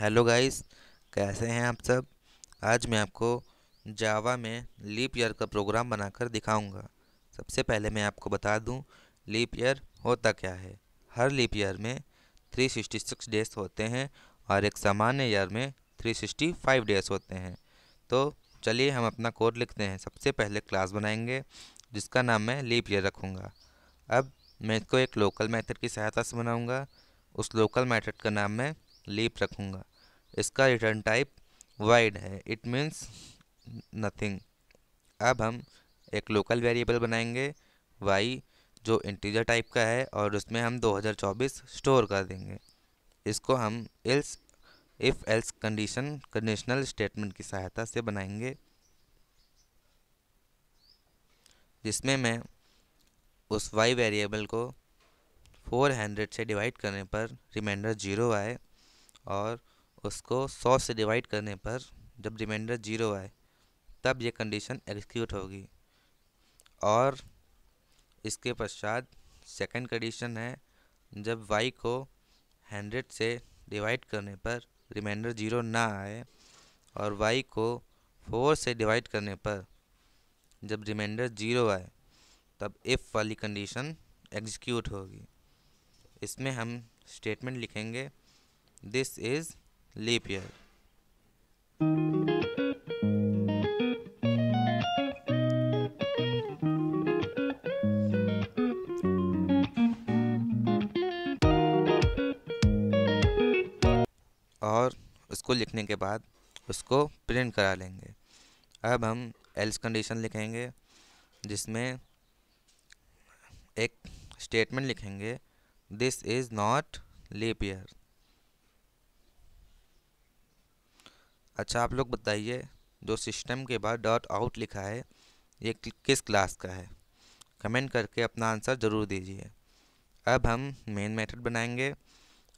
hello guys कैसे हैं आप सब आज मैं आपको जावा में लीप ईयर का प्रोग्राम बनाकर दिखाऊंगा सबसे पहले मैं आपको बता दूं लीप ईयर होता क्या है हर लीप ईयर में 366 डेज होते हैं और एक सामान्य ईयर में 365 डेज होते हैं तो चलिए हम अपना कोड लिखते हैं सबसे पहले क्लास बनाएंगे जिसका नाम मैं लीप ईयर रखूँगा अब मैं इसको एक लोकल मेथड की सहायता से बनाऊंगा उस लोकल मेथड का नाम मैं लीप रखूंगा इसका रिटर्न टाइप वाइड है इट मीन्स नथिंग अब हम एक लोकल वेरिएबल बनाएंगे वाई जो इंटीजर टाइप का है और उसमें हम 2024 स्टोर कर देंगे इसको हम else if else condition conditional statement की सहायता से बनाएंगे जिसमें मैं उस वाई वेरिएबल को 400 से डिवाइड करने पर रिमाइंडर ज़ीरो आए और उसको 100 से डिवाइड करने पर जब रिमाइंडर ज़ीरो आए तब ये कंडीशन एग्जीक्यूट होगी और इसके पश्चात सेकंड कंडीशन है जब y को 100 से डिवाइड करने पर रिमाइंडर ज़ीरो ना आए और y को 4 से डिवाइड करने पर जब रिमाइंडर ज़ीरो आए तब इफ़ वाली कंडीशन एग्जीक्यूट होगी इसमें हम स्टेटमेंट लिखेंगे दिस इज़ लीप ईयर और उसको लिखने के बाद उसको प्रिंट करा लेंगे अब हम एल्स कंडीशन लिखेंगे जिसमें एक स्टेटमेंट लिखेंगे this is not leap year अच्छा आप लोग बताइए जो सिस्टम के बाद डॉट आउट लिखा है ये किस क्लास का है कमेंट करके अपना आंसर ज़रूर दीजिए अब हम मेन मेथड बनाएंगे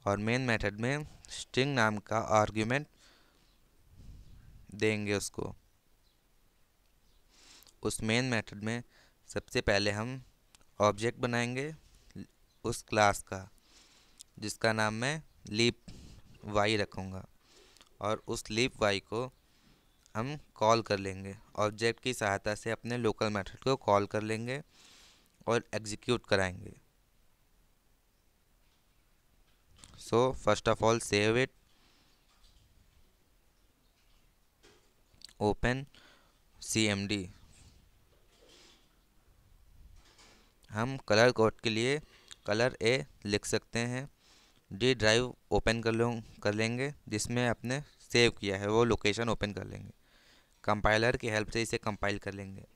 और मेन मेथड में स्ट्रिंग नाम का आर्ग्यूमेंट देंगे उसको उस मेन मेथड में सबसे पहले हम ऑब्जेक्ट बनाएंगे उस क्लास का जिसका नाम मैं लीप वाई रखूँगा और उस लीप वाई को हम कॉल कर लेंगे ऑब्जेक्ट की सहायता से अपने लोकल मेथड को कॉल कर लेंगे और एग्जीक्यूट कराएंगे so first of all save it open C M D हम कलर कोड के लिए कलर ए लिख सकते हैं डी ड्राइव ओपन कर लो कर लेंगे जिसमें आपने सेव किया है वो लोकेशन ओपन कर लेंगे कंपाइलर की हेल्प से इसे कंपाइल कर लेंगे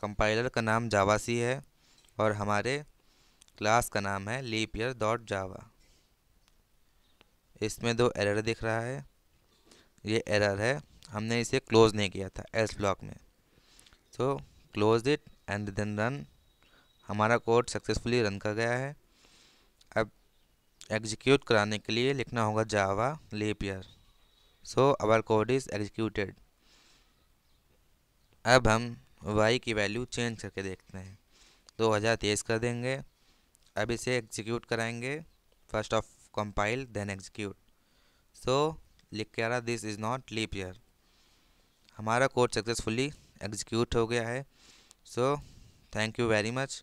कंपाइलर का नाम जावासी है और हमारे क्लास का नाम है लीपियर डॉट जावा इसमें दो एरर दिख रहा है ये एरर है हमने इसे क्लोज़ नहीं किया था एस ब्लॉक में so close it and then run हमारा कोड सक्सेसफुली रन कर गया है अब एग्जीक्यूट कराने के लिए लिखना होगा Java leap year so our code is executed अब हम वाई की वैल्यू चेंज करके देखते हैं दो हज़ार तेईस कर देंगे अब इसे एग्जीक्यूट कराएंगे first of compile then execute so लिख के आ रहा this is not leap year हमारा कोड सक्सेसफुली एग्जीक्यूट हो गया है so thank you very much